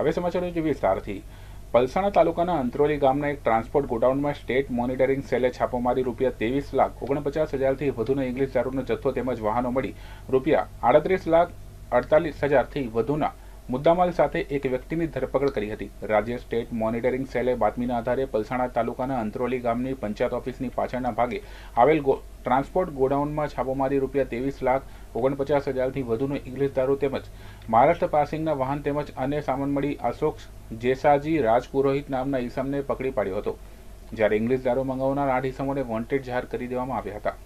હવે સમાચારો જોઈએ વિસ્તારથી પલસાણા તાલુકાના અંત્રોલી ગામના એક ટ્રાન્સપોર્ટ ગોડાઉનમાં સ્ટેટ મોનિટરિંગ સેલે છાપો મારી રૂપિયા ત્રેવીસ લાખ ઓગણપચાસ હજારથી વધુનો ઇંગ્લિશ દારૂનો જથ્થો તેમજ વાહનો મળી રૂપિયા આડત્રીસ લાખ અડતાલીસ હજારથી વધુના મુદ્દામાલ સાથે એક વ્યક્તિની ધરપકડ કરી હતી રાજ્ય સ્ટેટ મોનિટરિંગ સેલે બાતમીના આધારે પલસાણા તાલુકાના અંત્રોલી ગામની પંચાયત ઓફિસની પાછળના ભાગે આવેલ ટ્રાન્સપોર્ટ ગોડાઉનમાં છાપોમારી રૂપિયા ત્રેવીસ લાખ ઓગણપચાસ હજારથી વધુનો ઇંગ્લિશ દારૂ તેમજ મહારાષ્ટ્ર પાસિંગના વાહન તેમજ અન્ય સામાન મળી અશોક જેસાજી રાજપુરોહિત નામના ઈસમને પકડી પાડ્યો હતો જ્યારે ઇંગ્લિશ દારૂ મંગાવનાર આઠ ઈસમોને વોન્ટેડ જાહેર કરી દેવામાં આવ્યા હતા